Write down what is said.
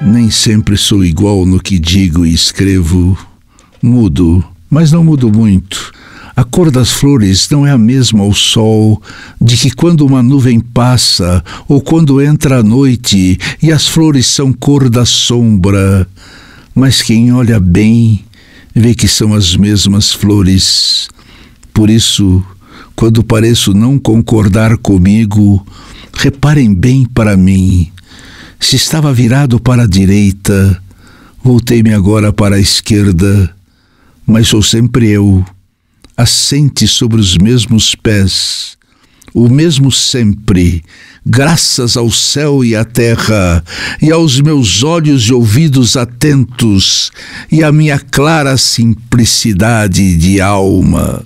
Nem sempre sou igual no que digo e escrevo. Mudo, mas não mudo muito. A cor das flores não é a mesma ao sol, de que quando uma nuvem passa ou quando entra a noite e as flores são cor da sombra. Mas quem olha bem vê que são as mesmas flores. Por isso, quando pareço não concordar comigo, reparem bem para mim se estava virado para a direita, voltei-me agora para a esquerda, mas sou sempre eu, assente sobre os mesmos pés, o mesmo sempre, graças ao céu e à terra, e aos meus olhos e ouvidos atentos, e à minha clara simplicidade de alma.